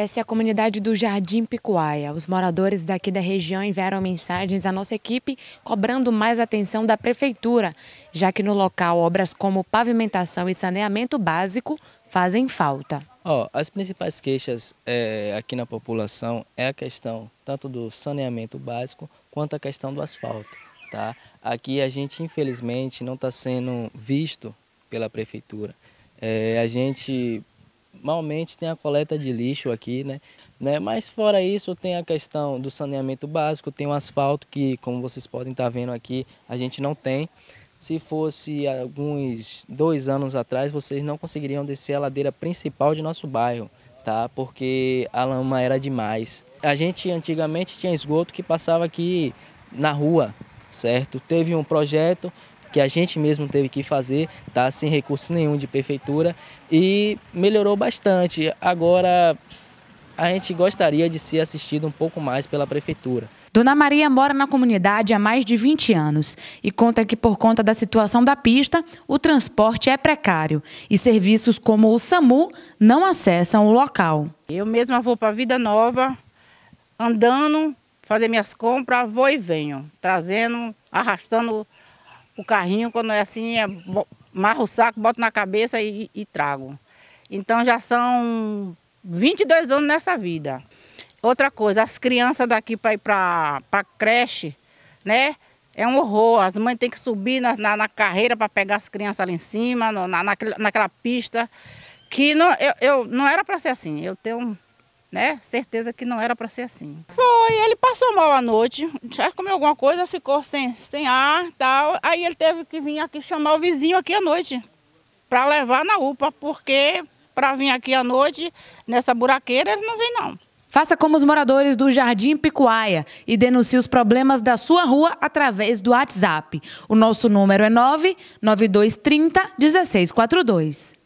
Essa é a comunidade do Jardim Picuaia. Os moradores daqui da região enviaram mensagens à nossa equipe cobrando mais atenção da prefeitura, já que no local obras como pavimentação e saneamento básico fazem falta. Oh, as principais queixas é, aqui na população é a questão tanto do saneamento básico quanto a questão do asfalto. Tá? Aqui a gente infelizmente não está sendo visto pela prefeitura. É, a gente Normalmente tem a coleta de lixo aqui, né? né? Mas fora isso, tem a questão do saneamento básico, tem o asfalto que, como vocês podem estar tá vendo aqui, a gente não tem. Se fosse alguns dois anos atrás, vocês não conseguiriam descer a ladeira principal de nosso bairro, tá? Porque a lama era demais. A gente antigamente tinha esgoto que passava aqui na rua, certo? Teve um projeto que a gente mesmo teve que fazer, tá sem recurso nenhum de prefeitura e melhorou bastante. Agora a gente gostaria de ser assistido um pouco mais pela prefeitura. Dona Maria mora na comunidade há mais de 20 anos e conta que, por conta da situação da pista, o transporte é precário e serviços como o SAMU não acessam o local. Eu mesma vou para a Vida Nova, andando, fazer minhas compras, vou e venho, trazendo, arrastando o carrinho, quando é assim, é, marro o saco, boto na cabeça e, e trago. Então já são 22 anos nessa vida. Outra coisa, as crianças daqui para ir para a creche, né? É um horror. As mães têm que subir na, na, na carreira para pegar as crianças lá em cima, no, na, naquele, naquela pista. Que não, eu, eu não era para ser assim. Eu tenho né, certeza que não era para ser assim. Foi foi, ele passou mal à noite, já comeu alguma coisa, ficou sem, sem ar tal. Aí ele teve que vir aqui chamar o vizinho aqui à noite para levar na UPA, porque para vir aqui à noite nessa buraqueira ele não vem não. Faça como os moradores do Jardim Picuaia e denuncie os problemas da sua rua através do WhatsApp. O nosso número é 99230 1642.